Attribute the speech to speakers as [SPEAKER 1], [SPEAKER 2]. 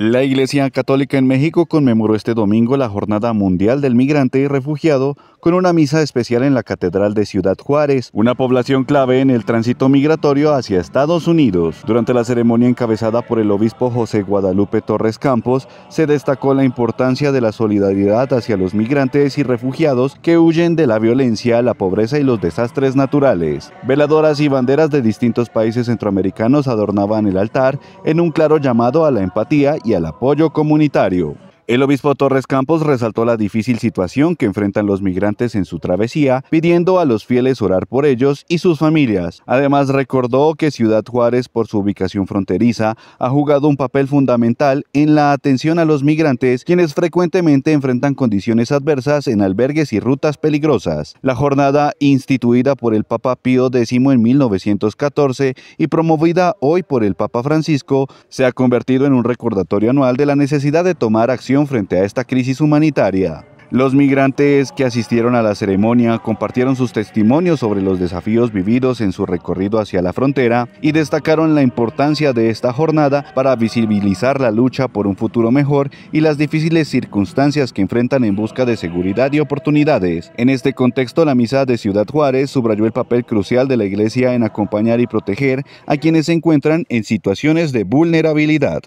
[SPEAKER 1] La Iglesia Católica en México conmemoró este domingo la Jornada Mundial del Migrante y Refugiado con una misa especial en la Catedral de Ciudad Juárez, una población clave en el tránsito migratorio hacia Estados Unidos. Durante la ceremonia encabezada por el obispo José Guadalupe Torres Campos, se destacó la importancia de la solidaridad hacia los migrantes y refugiados que huyen de la violencia, la pobreza y los desastres naturales. Veladoras y banderas de distintos países centroamericanos adornaban el altar en un claro llamado a la empatía y al apoyo comunitario. El obispo Torres Campos resaltó la difícil situación que enfrentan los migrantes en su travesía, pidiendo a los fieles orar por ellos y sus familias. Además, recordó que Ciudad Juárez, por su ubicación fronteriza, ha jugado un papel fundamental en la atención a los migrantes, quienes frecuentemente enfrentan condiciones adversas en albergues y rutas peligrosas. La jornada, instituida por el Papa Pío X en 1914 y promovida hoy por el Papa Francisco, se ha convertido en un recordatorio anual de la necesidad de tomar acción frente a esta crisis humanitaria. Los migrantes que asistieron a la ceremonia compartieron sus testimonios sobre los desafíos vividos en su recorrido hacia la frontera y destacaron la importancia de esta jornada para visibilizar la lucha por un futuro mejor y las difíciles circunstancias que enfrentan en busca de seguridad y oportunidades. En este contexto, la misa de Ciudad Juárez subrayó el papel crucial de la Iglesia en acompañar y proteger a quienes se encuentran en situaciones de vulnerabilidad.